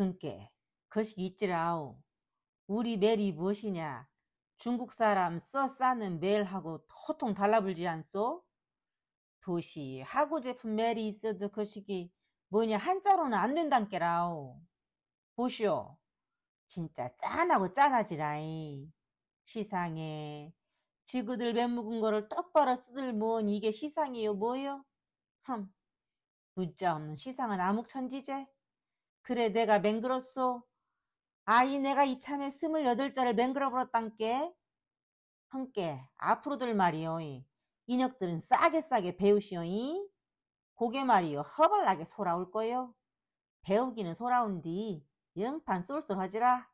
근께 거식 있지라오. 우리 멜이 무엇이냐? 중국 사람 써 싸는 멜하고 호통 달라불지 않소? 도시 하고 제품 멜이 있어도 거식이 뭐냐 한자로는 안 된단께라오. 보시오. 진짜 짠하고 짠하지라이. 시상에 지그들 맨묵은 거를 똑바로 쓰들 모은 이게 시상이요 뭐요? 흠. 문자 없는 시상은 암흑천지제? 그래 내가 맹그었소 아이 내가 이참에 스물여덟 자를 맹그러버렸단께 헌께 앞으로들 말이요이 녀석들은 싸게 싸게 배우시오이 고개 말이요 허벌나게 소라올 거요 배우기는 소라운디 영판 쏠쏠하지라